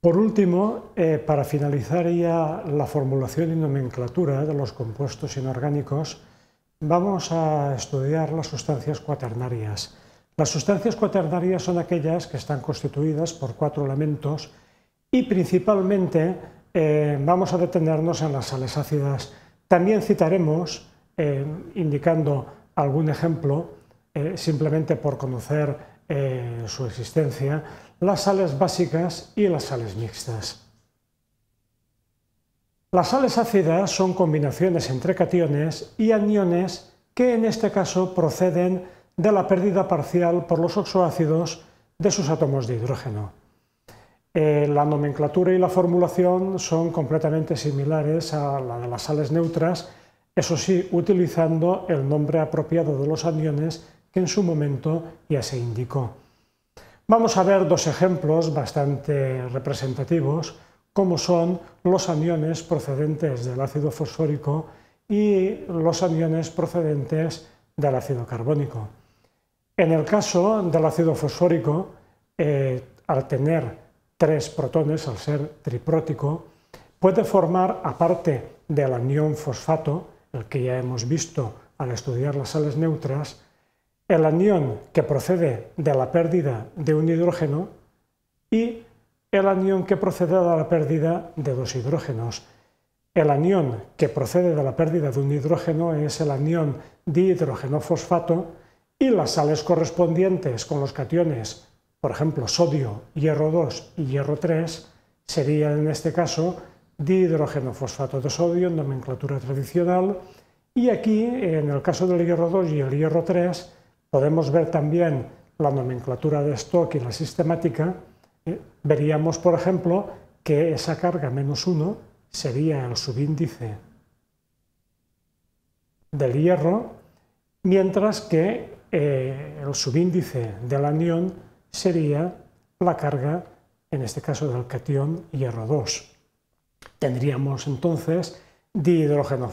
Por último, eh, para finalizar ya la formulación y nomenclatura de los compuestos inorgánicos, vamos a estudiar las sustancias cuaternarias. Las sustancias cuaternarias son aquellas que están constituidas por cuatro elementos y principalmente eh, vamos a detenernos en las sales ácidas. También citaremos, eh, indicando algún ejemplo, eh, simplemente por conocer eh, su existencia, las sales básicas y las sales mixtas. Las sales ácidas son combinaciones entre cationes y aniones que en este caso proceden de la pérdida parcial por los oxoácidos de sus átomos de hidrógeno. Eh, la nomenclatura y la formulación son completamente similares a la de las sales neutras, eso sí, utilizando el nombre apropiado de los aniones que en su momento ya se indicó. Vamos a ver dos ejemplos bastante representativos, como son los aniones procedentes del ácido fosfórico y los aniones procedentes del ácido carbónico. En el caso del ácido fosfórico, eh, al tener tres protones, al ser triprótico, puede formar, aparte del anión fosfato, el que ya hemos visto al estudiar las sales neutras, el anión que procede de la pérdida de un hidrógeno y el anión que procede de la pérdida de dos hidrógenos. El anión que procede de la pérdida de un hidrógeno es el anión fosfato y las sales correspondientes con los cationes, por ejemplo, sodio, hierro 2 y hierro 3, serían en este caso fosfato de sodio en nomenclatura tradicional y aquí, en el caso del hierro 2 y el hierro 3, podemos ver también la nomenclatura de stock y la sistemática, eh, veríamos, por ejemplo, que esa carga menos 1 sería el subíndice del hierro, mientras que eh, el subíndice del anión sería la carga, en este caso del catión hierro 2. Tendríamos entonces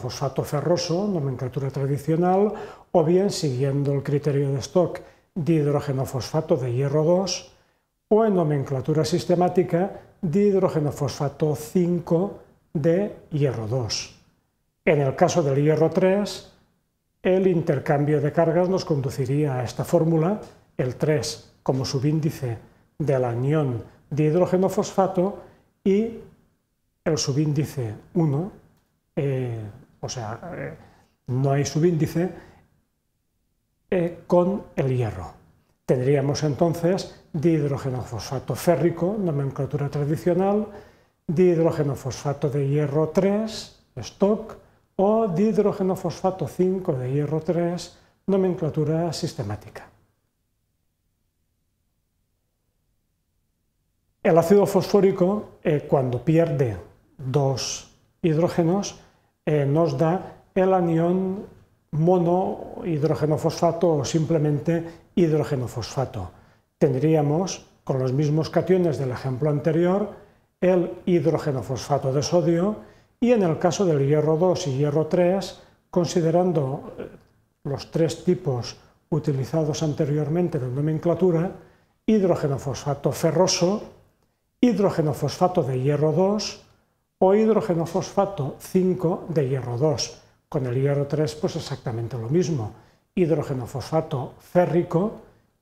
fosfato ferroso, nomenclatura tradicional, o bien siguiendo el criterio de Stock de fosfato de hierro 2 o en nomenclatura sistemática de fosfato 5 de hierro 2. En el caso del hierro 3, el intercambio de cargas nos conduciría a esta fórmula, el 3 como subíndice la anión de fosfato y el subíndice 1, eh, o sea, eh, no hay subíndice, eh, con el hierro. Tendríamos entonces dihidrógeno fosfato férrico, nomenclatura tradicional, dihidrógeno fosfato de hierro 3, stock, o dihidrógeno fosfato 5 de hierro 3, nomenclatura sistemática. El ácido fosfórico, eh, cuando pierde dos hidrógenos, eh, nos da el anión mono fosfato, o simplemente hidrogenofosfato. Tendríamos, con los mismos cationes del ejemplo anterior, el fosfato de sodio y en el caso del hierro 2 y hierro 3, considerando eh, los tres tipos utilizados anteriormente en la nomenclatura, hidrogenofosfato ferroso, fosfato de hierro 2 o hidrogenofosfato 5 de hierro 2 con el hierro 3, pues exactamente lo mismo. hidrógeno fosfato férrico,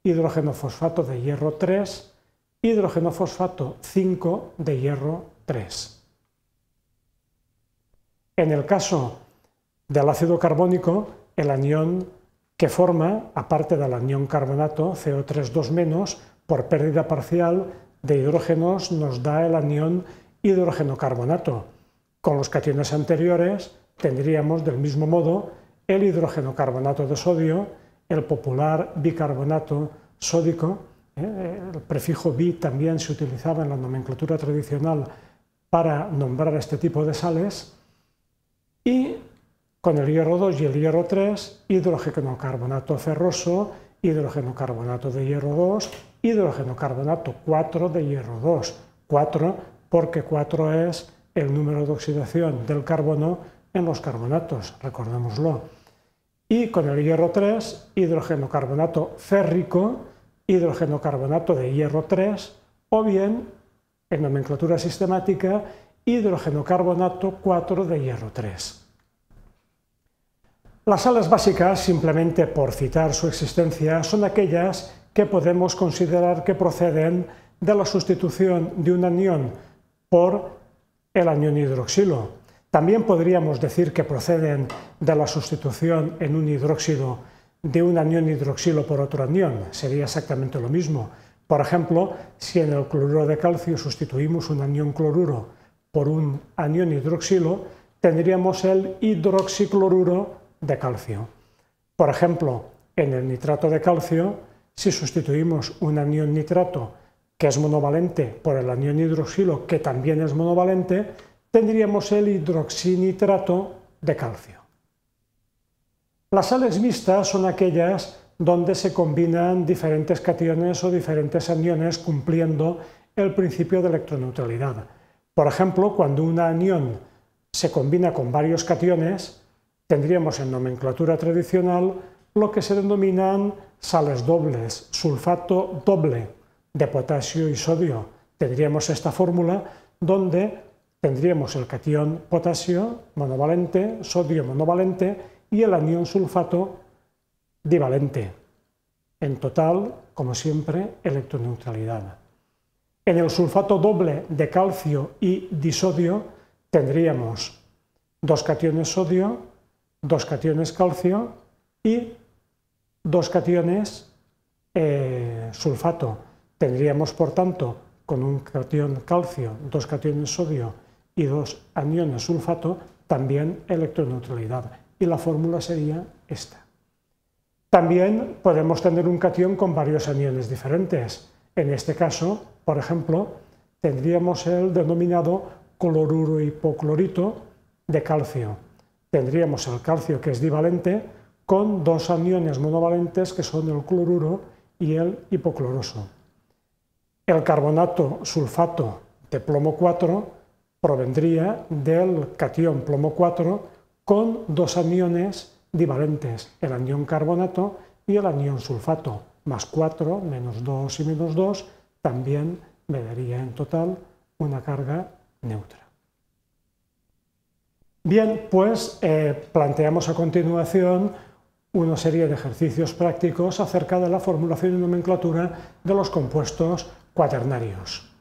hidrógeno fosfato de hierro 3, hidrógeno fosfato 5 de hierro 3. En el caso del ácido carbónico, el anión que forma, aparte del anión carbonato CO3-2-, por pérdida parcial de hidrógenos, nos da el anión hidrógeno carbonato Con los cationes anteriores tendríamos del mismo modo el hidrogenocarbonato de sodio, el popular bicarbonato sódico, ¿eh? el prefijo bi también se utilizaba en la nomenclatura tradicional para nombrar este tipo de sales, y con el hierro 2 y el hierro 3, hidrogenocarbonato ferroso, hidrogenocarbonato de hierro 2, hidrogenocarbonato 4 de hierro 2, 4 porque 4 es el número de oxidación del carbono en los carbonatos, recordémoslo. Y con el hierro 3, hidrogenocarbonato férrico, hidrogenocarbonato de hierro 3, o bien, en nomenclatura sistemática, hidrogenocarbonato 4 de hierro 3. Las alas básicas, simplemente por citar su existencia, son aquellas que podemos considerar que proceden de la sustitución de un anión por el anión hidroxilo también podríamos decir que proceden de la sustitución en un hidróxido de un anión hidroxilo por otro anión. Sería exactamente lo mismo. Por ejemplo, si en el cloruro de calcio sustituimos un anión cloruro por un anión hidroxilo, tendríamos el hidroxicloruro de calcio. Por ejemplo, en el nitrato de calcio, si sustituimos un anión nitrato que es monovalente por el anión hidroxilo que también es monovalente, tendríamos el hidroxinitrato de calcio. Las sales mixtas son aquellas donde se combinan diferentes cationes o diferentes aniones cumpliendo el principio de electroneutralidad. Por ejemplo, cuando un anión se combina con varios cationes, tendríamos en nomenclatura tradicional lo que se denominan sales dobles, sulfato doble de potasio y sodio. Tendríamos esta fórmula donde tendríamos el catión potasio monovalente, sodio monovalente y el anión sulfato divalente. En total, como siempre, electroneutralidad. En el sulfato doble de calcio y disodio tendríamos dos cationes sodio, dos cationes calcio y dos cationes eh, sulfato. Tendríamos, por tanto, con un cation calcio, dos cationes sodio y dos aniones sulfato, también electroneutralidad. Y la fórmula sería esta. También podemos tener un catión con varios aniones diferentes. En este caso, por ejemplo, tendríamos el denominado cloruro hipoclorito de calcio. Tendríamos el calcio que es divalente con dos aniones monovalentes que son el cloruro y el hipocloroso. El carbonato sulfato de plomo 4 provendría del catión plomo 4 con dos aniones divalentes, el anión carbonato y el anión sulfato, más 4, menos 2 y menos 2, también me daría en total una carga neutra. Bien, pues eh, planteamos a continuación una serie de ejercicios prácticos acerca de la formulación y nomenclatura de los compuestos cuaternarios.